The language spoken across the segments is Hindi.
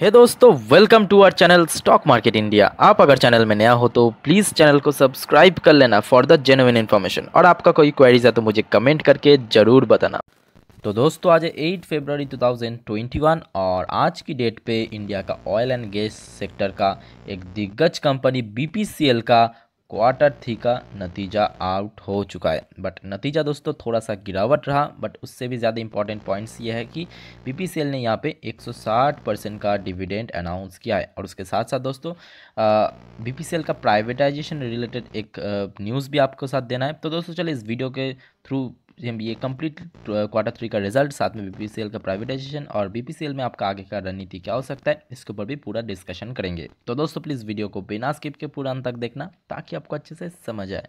हे hey दोस्तों welcome to our channel stock market India आप अगर चैनल में नया हो तो प्लीज़ चैनल को सब्सक्राइब कर लेना फॉर द जेनुइन इन्फॉर्मेशन और आपका कोई क्वेरीज है तो मुझे कमेंट करके ज़रूर बताना तो दोस्तों आज 8 फरवरी 2021 और आज की डेट पे इंडिया का ऑयल एंड गैस सेक्टर का एक दिग्गज कंपनी बी का क्वार्टर थ्री का नतीजा आउट हो चुका है बट नतीजा दोस्तों थोड़ा सा गिरावट रहा बट उससे भी ज़्यादा इंपॉर्टेंट पॉइंट्स ये है कि बी ने यहाँ पे 160 परसेंट का डिविडेंड अनाउंस किया है और उसके साथ साथ दोस्तों बी का प्राइवेटाइजेशन रिलेटेड एक न्यूज़ भी आपको साथ देना है तो दोस्तों चलिए इस वीडियो के थ्रू ये कंप्लीट क्वार्टर थ्री का रिजल्ट साथ में बीपीसीएल का प्राइवेटाइजेशन और बीपीसीएल में आपका आगे का रणनीति क्या हो सकता है इसके ऊपर भी पूरा डिस्कशन करेंगे तो दोस्तों प्लीज़ वीडियो को बिना स्किप के पूरा अंत तक देखना ताकि आपको अच्छे से समझ आए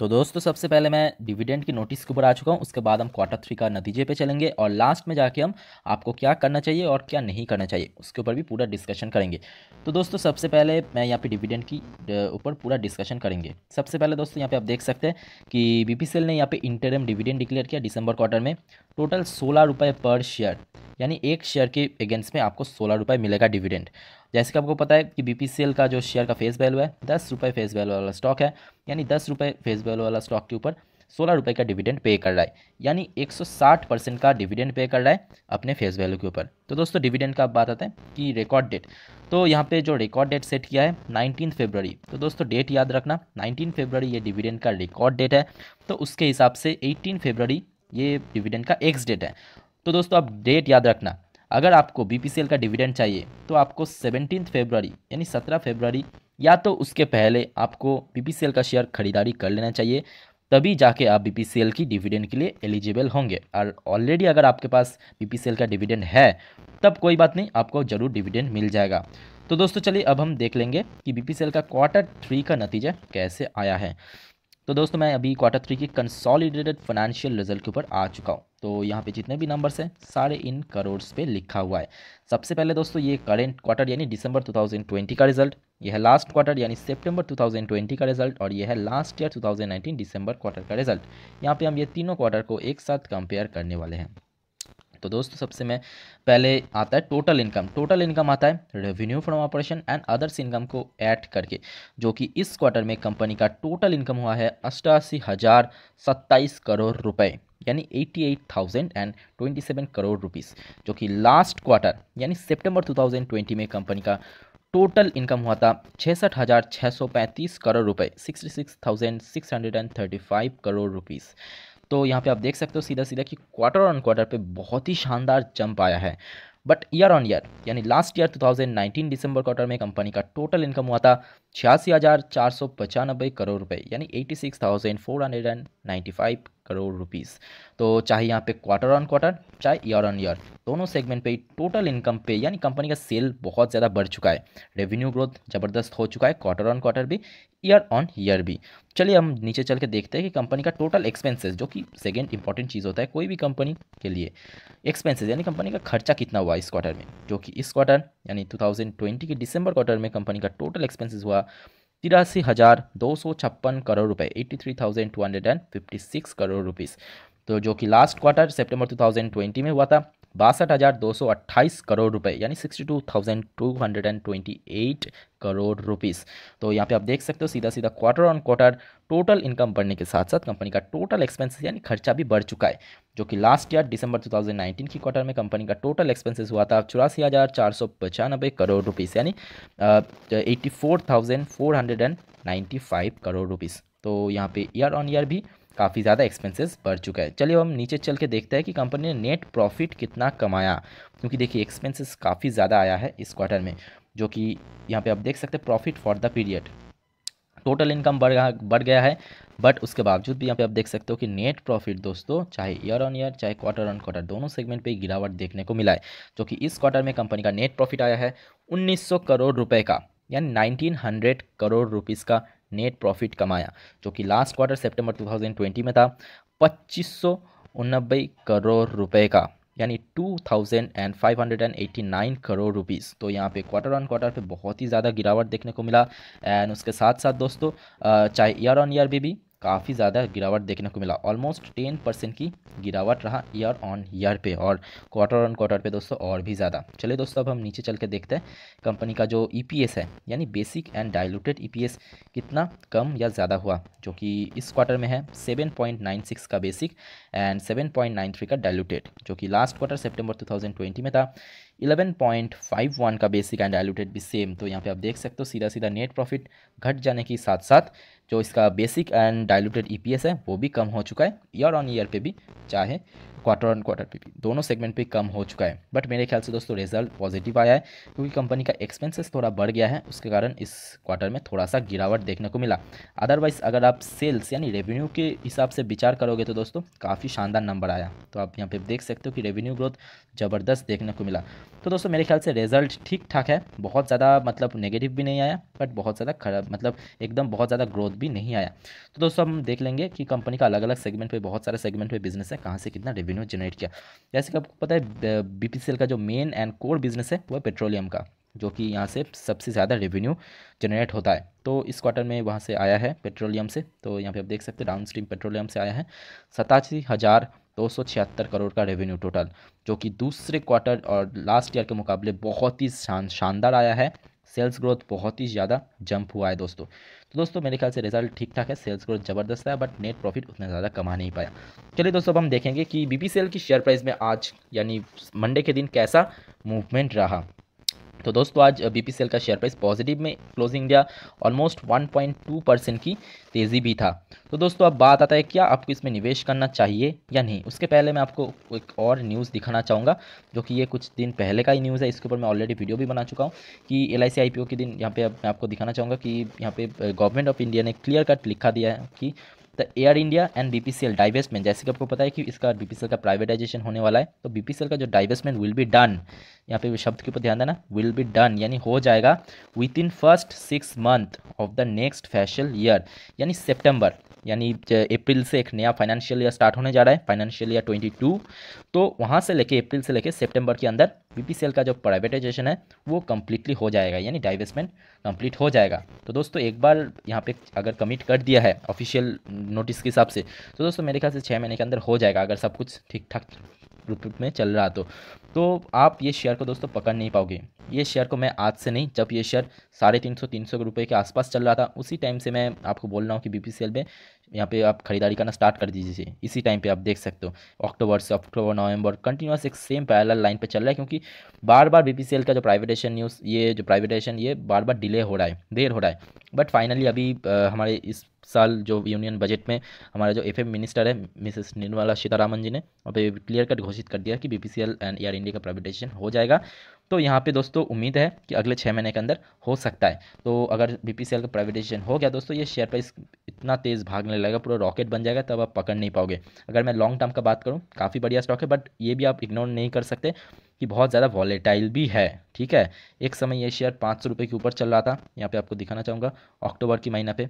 तो दोस्तों सबसे पहले मैं डिविडेंड की नोटिस के ऊपर आ चुका हूँ उसके बाद हम क्वार्टर थ्री का नतीजे पे चलेंगे और लास्ट में जाके हम आपको क्या करना चाहिए और क्या नहीं करना चाहिए उसके ऊपर भी पूरा डिस्कशन करेंगे तो दोस्तों सबसे पहले मैं यहाँ पे डिविडेंड की ऊपर पूरा डिस्कशन करेंगे सबसे पहले दोस्तों यहाँ पे आप देख सकते हैं कि बी ने यहाँ पे इंटरम डिविडेंड डिक्लेयर किया दिसंबर क्वार्टर में टोटल सोलह रुपये पर शेयर यानी एक शेयर के अगेंस्ट में आपको सोलह रुपये मिलेगा डिविडेंड जैसे कि आपको पता है कि बी का जो शेयर का फेस वैल्यू है दस रुपये फेस वैल्यू वाला स्टॉक है यानी दस रुपये फेस वैल्यू वाला स्टॉक के ऊपर सोलह रुपये का डिविडेंड पे कर रहा है यानी एक साठ परसेंट का डिविडेंड पे कर रहा है अपने फेस वैल्यू के ऊपर तो दोस्तों डिविडेंड का बात आता है कि रिकॉर्ड डेट तो यहाँ पे जो रिकॉर्ड डेट सेट किया है नाइनटीन फेबररी तो दोस्तों डेट याद रखना नाइनटीन फेबररी ये डिविडेंड का रिकॉर्ड डेट है तो उसके हिसाब से एटीन फेबररी ये डिविडेंड का एक्स डेट है तो दोस्तों आप डेट याद रखना अगर आपको बी का डिविडेंड चाहिए तो आपको सेवनटीन फेबररी यानी सत्रह फेबररी या तो उसके पहले आपको बी का शेयर खरीदारी कर लेना चाहिए तभी जाके आप बी की डिविडेंड के लिए एलिजिबल होंगे और ऑलरेडी अगर आपके पास बी का डिविडेंड है तब कोई बात नहीं आपको ज़रूर डिविडेंड मिल जाएगा तो दोस्तों चलिए अब हम देख लेंगे कि बी का क्वार्टर थ्री का नतीजा कैसे आया है तो दोस्तों मैं अभी क्वार्टर थ्री के कंसोलिडेटेड फाइनेंशियल रिजल्ट के ऊपर आ चुका हूँ तो यहाँ पे जितने भी नंबर्स हैं सारे इन करोड़ पे लिखा हुआ है सबसे पहले दोस्तों ये करेंट क्वार्टर यानी दिसंबर 2020 का रिजल्ट यह है लास्ट क्वार्टर यानी सितंबर 2020 का रिजल्ट और यह है लास्ट ईयर 2019 दिसंबर क्वार्टर का रिजल्ट यहाँ पे हम ये तीनों क्वार्टर को एक साथ कंपेयर करने वाले हैं तो दोस्तों सबसे में पहले आता है टोटल इनकम टोटल इनकम आता है revenue from operation and others income को ऐड करके जो कि इस क्वार्टर में कंपनी का टोटल इनकम हुआ है अठासी हज़ार सत्ताईस करोड़ रुपए यानी eighty eight thousand and twenty seven crore rupees जो कि लास्ट क्वार्टर यानी सितंबर 2020 में कंपनी का टोटल इनकम हुआ था हज़ार छः सौ पैंतीस करोड़ रुपए sixty six thousand six hundred and thirty five crore rupees तो यहाँ पे आप देख सकते हो सीधा सीधा कि क्वार्टर ऑन क्वार्टर पे बहुत ही शानदार जंप आया है बट ईयर ऑन ईयर यानी लास्ट ईयर 2019 दिसंबर क्वार्टर में कंपनी का टोटल इनकम हुआ था छियासी हज़ार चार सौ करोड़ रुपए यानी eighty six thousand four hundred and ninety five crore rupees तो चाहे यहाँ पे क्वार्टर ऑन क्वार्टर चाहे ईयर ऑन ईयर दोनों सेगमेंट पे टोटल इनकम पे यानी कंपनी का सेल बहुत ज़्यादा बढ़ चुका है रेवेन्यू ग्रोथ ज़बरदस्त हो चुका है क्वार्टर ऑन क्वार्टर भी ईयर ऑन ईयर भी चलिए हम नीचे चल के देखते हैं कि कंपनी का टोटल एक्सपेंसेस जो कि सेकेंड इंपॉर्टेंट चीज़ होता है कोई भी कंपनी के लिए एक्सपेंसेस यानी कंपनी का खर्चा कितना हुआ इस क्वार्टर में जो कि इस क्वार्टर यानी 2020 के दिसंबर क्वार्टर में कंपनी का टोटल एक्सपेंसेस हुआ तिरासी हज़ार दो सौ छप्पन करोड़ रुपए eighty three thousand two hundred and fifty six crore rupees तो जो कि लास्ट क्वार्टर सितंबर ट्वेंटी में हुआ था बासठ हज़ार दो सौ अट्ठाईस करोड़ रुपए यानी sixty two thousand two hundred and twenty eight crore rupees तो यहाँ पे आप देख सकते हो सीधा सीधा quarter on quarter total income बढ़ने के साथ साथ कंपनी का टोटल एक्सपेंसेस यानी खर्चा भी बढ़ चुका है जो कि लास्ट ईयर दिसंबर 2019 की क्वार्टर में कंपनी का टोटल एक्सपेंसेस हुआ था चौरासी हज़ार चार सौ पचानबे करोड़ रुपीज़ यानी eighty four thousand four hundred and ninety five crore rupees तो यहाँ पे ईयर ऑन ईयर भी काफ़ी ज़्यादा एक्सपेंसेस बढ़ चुका है चलिए हम नीचे चल के देखते हैं कि कंपनी ने नेट प्रॉफिट कितना कमाया क्योंकि देखिए एक्सपेंसिस काफ़ी ज़्यादा आया है इस क्वार्टर में जो कि यहाँ पर आप देख सकते हैं profit for the period total income बढ़ गया बढ़ गया है बट उसके बावजूद भी यहाँ पे आप देख सकते हो कि नेट प्रॉफिट दोस्तों चाहे ईयर ऑन ईयर चाहे क्वार्टर ऑन क्वार्टर दोनों सेगमेंट पे गिरावट देखने को मिला है जो कि इस क्वार्टर में कंपनी का नेट प्रॉफिट आया है 1900 करोड़ रुपए का यानी 1900 करोड़ रुपीज़ का नेट प्रॉफिट कमाया जो कि लास्ट क्वार्टर सेप्टेम्बर टू में था पच्चीस करोड़ रुपये का यानी 2,589 करोड़ रुपीस तो यहाँ पे क्वार्टर ऑन क्वार्टर पे बहुत ही ज़्यादा गिरावट देखने को मिला एंड उसके साथ साथ दोस्तों चाहे ईयर ऑन ईयर भी, भी काफ़ी ज़्यादा गिरावट देखने को मिला ऑलमोस्ट टेन परसेंट की गिरावट रहा ईयर ऑन ईयर पे और क्वार्टर ऑन क्वार्टर पे दोस्तों और भी ज़्यादा चलिए दोस्तों अब हम नीचे चल के देखते हैं कंपनी का जो ई e है यानी बेसिक एंड डाइल्यूटेड ई कितना कम या ज़्यादा हुआ जो कि इस क्वार्टर में है सेवन का बेसिक एंड सेवन का डायलूटेड जो कि लास्ट क्वार्टर सेप्टेम्बर टू में था 11.51 का बेसिक एंड डायलूटेड भी सेम तो यहाँ पे आप देख सकते हो सीधा सीधा नेट प्रॉफिट घट जाने के साथ साथ जो इसका बेसिक एंड डायलूटेड ई है वो भी कम हो चुका है ईयर ऑन ईयर पे भी चाहे क्वार्टर ऑन क्वार्टर पी दोनों सेगमेंट पे कम हो चुका है बट मेरे ख्याल से दोस्तों रिजल्ट पॉजिटिव आया है क्योंकि कंपनी का एक्सपेंसेस थोड़ा बढ़ गया है उसके कारण इस क्वार्टर में थोड़ा सा गिरावट देखने को मिला अदरवाइज अगर आप सेल्स यानी रेवेन्यू के हिसाब से विचार करोगे तो दोस्तों काफ़ी शानदार नंबर आया तो आप यहाँ पर देख सकते हो कि रेवेन्यू ग्रोथ ज़बरदस्त देखने को मिला तो दोस्तों मेरे ख्याल से रिजल्ट ठीक ठाक है बहुत ज़्यादा मतलब नेगेटिव भी नहीं आया बट बहुत ज़्यादा खराब मतलब एकदम बहुत ज़्यादा ग्रोथ भी नहीं आया तो दोस्तों हम देख लेंगे कि कंपनी का अलग अलग सेगमेंट पर बहुत सारे सेगमेंट पर बिजनेस है कहाँ से कितना रेवेन्यू रेवेन्यू जनरेट किया जैसे कि आपको पता है एल का जो मेन एंड कोर बिजनेस है वह पेट्रोलियम का जो कि यहाँ से सबसे ज़्यादा रेवेन्यू जनरेट होता है तो इस क्वार्टर में वहाँ से आया है पेट्रोलियम से तो यहाँ पे आप देख सकते हैं डाउन स्ट्रीम पेट्रोलियम से आया है सतासी हज़ार दो सौ छिहत्तर करोड़ का रेवेन्यू टोटल जो कि दूसरे क्वार्टर और लास्ट ईयर के मुकाबले बहुत ही शान शानदार आया है सेल्स ग्रोथ बहुत ही ज़्यादा जंप हुआ है दोस्तों तो दोस्तों मेरे ख्याल से रिजल्ट ठीक ठाक है सेल्स ग्रोथ ज़बरदस्त है बट नेट प्रॉफिट उतना ज़्यादा कमा नहीं पाया चलिए दोस्तों अब हम देखेंगे कि बी की शेयर प्राइस में आज यानी मंडे के दिन कैसा मूवमेंट रहा तो दोस्तों आज बी का शेयर प्राइस पॉजिटिव में क्लोजिंग दिया ऑलमोस्ट 1.2 परसेंट की तेज़ी भी था तो दोस्तों अब बात आता है क्या आपको इसमें निवेश करना चाहिए या नहीं उसके पहले मैं आपको एक और न्यूज़ दिखाना चाहूँगा जो कि ये कुछ दिन पहले का ही न्यूज़ है इसके ऊपर मैं ऑलरेडी वीडियो भी बना चुका हूँ कि एल आई के दिन यहाँ पर मैं आपको दिखाना चाहूँगा कि यहाँ पर गवर्नमेंट ऑफ इंडिया ने क्लियर कट लिखा दिया है कि the Air India and BPCL divestment जैसे कि आपको पता है कि इसका बीपीसीएल का प्राइवेटाइजेशन होने वाला है तो बीपीसीएल का जो डाइवेस्टमेंट विल बी डन यहाँ पे शब्द के ऊपर ध्यान देना विल बी डन यानी हो जाएगा within first six month of the next fiscal year यानी सेप्टेम्बर यानी अप्रैल से एक नया फाइनेंशियल ईयर स्टार्ट होने जा रहा है फाइनेंशियल ईयर ट्वेंटी टू तो वहाँ से लेके अप्रैल से लेके सितंबर के अंदर बी का जो प्राइवेटाइजेशन है वो कम्प्लीटली हो जाएगा यानी डाइवेस्टमेंट कम्प्लीट हो जाएगा तो दोस्तों एक बार यहाँ पे अगर कमिट कर दिया है ऑफिशियल नोटिस के हिसाब से तो दोस्तों मेरे ख्याल से छः महीने के अंदर हो जाएगा अगर सब कुछ ठीक ठाक रूप में चल रहा तो तो आप ये शेयर को दोस्तों पकड़ नहीं पाओगे ये शेयर को मैं आज से नहीं जब ये शेयर साढ़े तीन सौ तीन सौ रुपये के आसपास चल रहा था उसी टाइम से मैं आपको बोल रहा हूँ कि एल में यहाँ पे आप खरीदारी करना स्टार्ट कर दीजिए इसी टाइम पे आप देख सकते हो अक्टूबर से अक्टूबर नवंबर कंटिन्यूस एक सेम पैरल लाइन पे चल रहा है क्योंकि बार बार बी का जो प्राइवेटेशन न्यूज़ ये जो प्राइवेटेशन ये बार बार डिले हो रहा है देर हो रहा है बट फाइनली अभी आ, हमारे इस साल जो यूनियन बजट में हमारा जो एफएम मिनिस्टर है मिसेस निर्मला सीतारामन जी ने वहाँ पे क्लियर कट घोषित कर दिया कि बीपीसीएल एंड एयर इंडिया का प्राइवेटाइजेशन हो जाएगा तो यहाँ पे दोस्तों उम्मीद है कि अगले छः महीने के अंदर हो सकता है तो अगर बी पी का प्राइवेटाइजेशन हो गया दोस्तों ये शेयर प्राइस इतना तेज़ भागने लगेगा पूरा रॉकेट बन जाएगा तब आप पकड़ नहीं पाओगे अगर मैं लॉन्ग टर्म का बात करूँ काफ़ी बढ़िया स्टॉक है बट ये भी आप इग्नोर नहीं कर सकते कि बहुत ज़्यादा वॉलेटाइल भी है ठीक है एक समय ये शेयर पाँच सौ रुपये के ऊपर चल रहा था यहाँ पे आपको दिखाना चाहूँगा अक्टूबर की महीना पे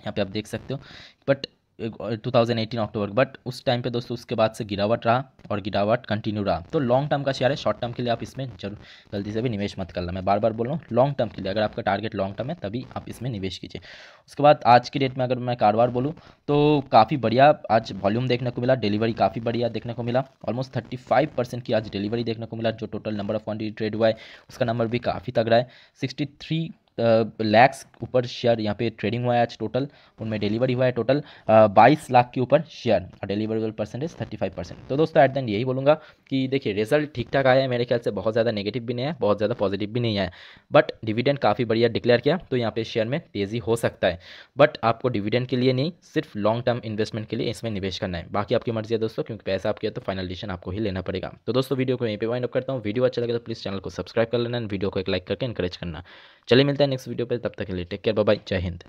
यहाँ पे आप देख सकते हो बट 2018 अक्टूबर बट उस टाइम पे दोस्तों उसके बाद से गिरावट रहा और गिरावट कंटिन्यू रहा तो लॉन्ग टर्म का शेयर है शॉर्ट टर्म के लिए आप इसमें जरूर जल्दी से भी निवेश मत करना मैं बार बार बोल रहा हूँ लॉन्ग टर्म के लिए अगर आपका टारगेट लॉन्ग टर्म है तभी आप इसमें निवेश कीजिए उसके बाद आज की डेट में अगर मैं कारोबार बोलूँ तो काफ़ी बढ़िया आज वॉल्यूम देखने को मिला डिलीवरी काफ़ी बढ़िया देखने को मिला ऑलमोस्ट थर्टी फाइव परसेंट की आज डिलीवरी देखने को मिला जो total number of quantity trade हुआ है उसका नंबर भी काफ़ी तगड़ा है सिक्सटी थ्री लैक्स ऊपर शेयर यहाँ पे ट्रेडिंग हुआ है आज टोटल उनमें डिलीवरी हुआ है टोटल बाईस लाख के ऊपर शेयर और deliverable percentage thirty five percent तो दोस्तों एट देंड यही बोलूँगा कि देखिए रिजल्ट ठीक ठाक आया है मेरे ख्याल से बहुत ज़्यादा नेगेटिव भी नहीं है बहुत ज़्यादा पॉजिटिव भी नहीं है बट डिविडेंड काफ़ी बढ़िया डिक्लेयर किया तो यहाँ पे शेयर में तेज़ी हो सकता है बट आपको डिविडेंड के लिए नहीं सिर्फ लॉन्ग टर्म इन्वेस्टमेंट के लिए इसमें निवेश करना है बाकी आपकी मर्जी है दोस्तों क्योंकि पैसा आपके तो फाइनल डिशन आपको ही लेना पड़ेगा तो दोस्तों वीडियो को यहीं पर वाइंड अप करता हूँ वीडियो अच्छा लगे तो प्लीज़ चैनल को सब्सक्राइब कर लेना वीडियो को एक लाइक करके इंकरेज करना चलिए मिलते हैं हैं नेक्स्ट वीडियो पर तब तक के लिए टेक केयर बाय जय हिंद